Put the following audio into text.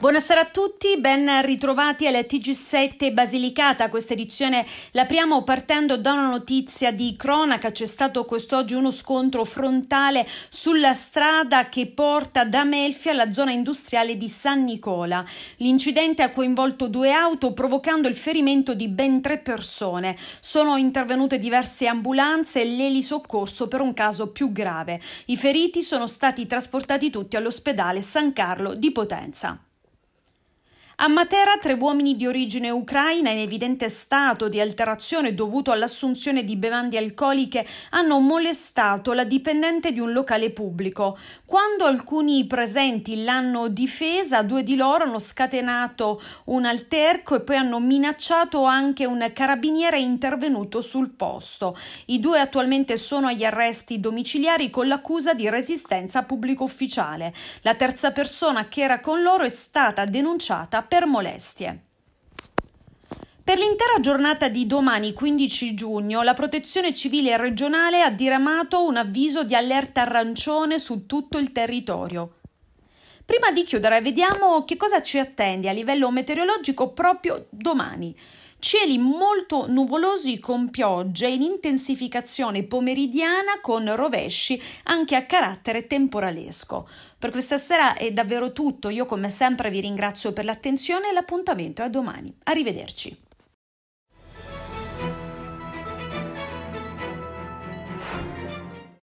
Buonasera a tutti, ben ritrovati al TG7 Basilicata. Questa edizione l'apriamo partendo da una notizia di cronaca. C'è stato quest'oggi uno scontro frontale sulla strada che porta da Melfi alla zona industriale di San Nicola. L'incidente ha coinvolto due auto provocando il ferimento di ben tre persone. Sono intervenute diverse ambulanze e l'elisoccorso per un caso più grave. I feriti sono stati trasportati tutti all'ospedale San Carlo di Potenza. A Matera tre uomini di origine ucraina in evidente stato di alterazione dovuto all'assunzione di bevande alcoliche hanno molestato la dipendente di un locale pubblico. Quando alcuni presenti l'hanno difesa, due di loro hanno scatenato un alterco e poi hanno minacciato anche un carabiniere intervenuto sul posto. I due attualmente sono agli arresti domiciliari con l'accusa di resistenza a pubblico ufficiale. La terza persona che era con loro è stata denunciata per molestie. Per l'intera giornata di domani 15 giugno la Protezione Civile regionale ha diramato un avviso di allerta arancione su tutto il territorio. Prima di chiudere, vediamo che cosa ci attende a livello meteorologico proprio domani. Cieli molto nuvolosi con piogge in intensificazione pomeridiana con rovesci anche a carattere temporalesco. Per questa sera è davvero tutto, io come sempre vi ringrazio per l'attenzione e l'appuntamento è a domani. Arrivederci.